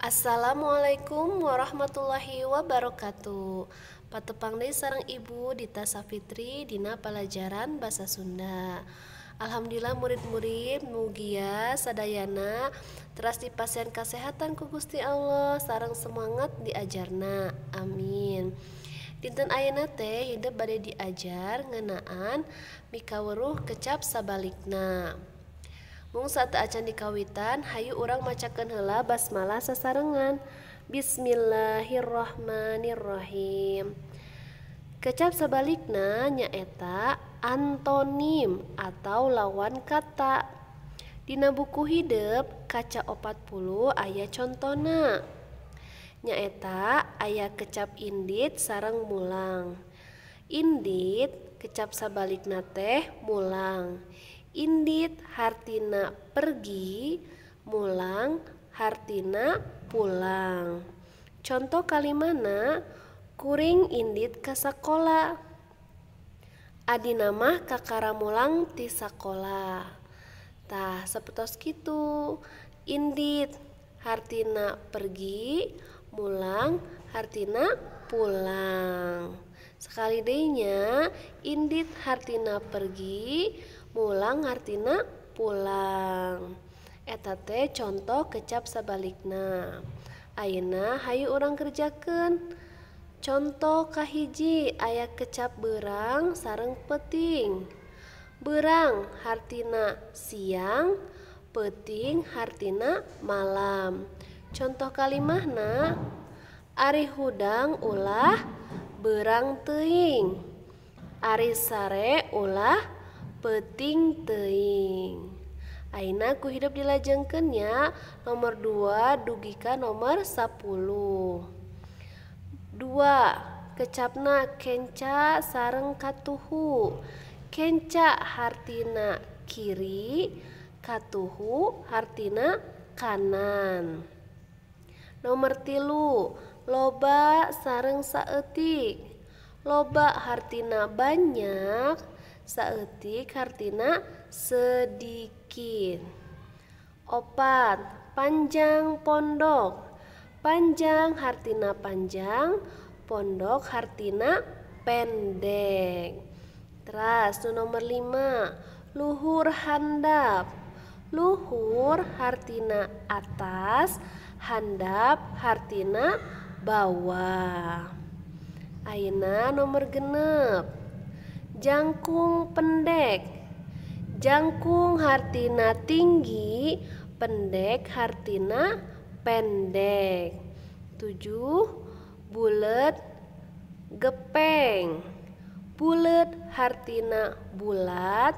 Assalamualaikum warahmatullahi wabarakatuh. Patepangdai sarang ibu Dita Safitri dina pelajaran bahasa Sunda. Alhamdulillah murid-murid mugia ya, sadayana teras pasien kesehatan ku Gusti Allah sarang semangat diajarna. Amin. Dinten ayana teh hidup badai diajar ngenaan mikaweruh kecap sabalikna. saat acan dikawatan Hayu urang macakan hela basmalah sesarengan Bismillahirohmanirrohim kecap sabalik na nyaeta Antonim atau lawan kata Dina buku hidup kaca o 40 ayah contohna nyaeta ayaah kecap indi sarang pulang indi kecap sabalik na teh pulang yang Indit hartina pergi, mulang hartina pulang. Contoh kalimana kuring indit ke sekolah. Adi nama kakara mulang ti sekolah. Tah sepetos gitu. Indit hartina pergi, mulang hartina pulang. Sekali dehnya indit hartina pergi, mulang hartina pulang. Eta teh contoh kecap sebaliknya. Ayeuna hayu orang kerjakan. Contoh kahiji ayat kecap berang sarang peting. Berang hartina siang, peting hartina malam. Contoh kalimahna Ari hudang ulah berang teing Ari sare ulah peting teing Aina ku hidup dilajengkannya nomor 2 dugika nomor 10 2 kecapna kenca sareng katuhu kenca hartina kiri katuhu hartina kanan nomor tilu loba sareng saetik loba hartina banyak saetik hartina sedikit opat panjang pondok panjang hartina panjang pondok hartina pendek teras nomor lima, luhur handap luhur hartina atas handap hartina bawah Aina nomor genep Jangkung pendek Jangkung hartina tinggi Pendek hartina pendek Tujuh Bulet Gepeng Bulet hartina bulat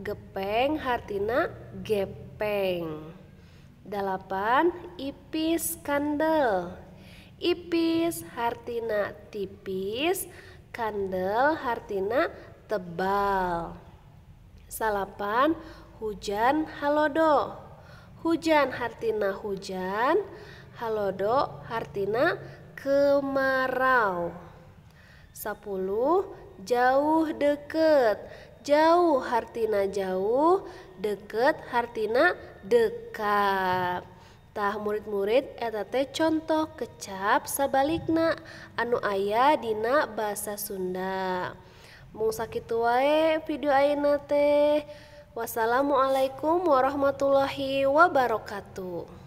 Gepeng hartina gepeng Delapan Ipis kandel ipis hartina tipis kandel hartina tebal salapan hujan halodo hujan hartina hujan halodo hartina kemarau sepuluh jauh deket jauh hartina jauh deket hartina dekat Tah murid-murid etete contoh kecap sebaliknya anu ayah dina bahasa Sunda. Mung sakitu wae video ayeuna teh. Wassalamualaikum warahmatullahi wabarakatuh.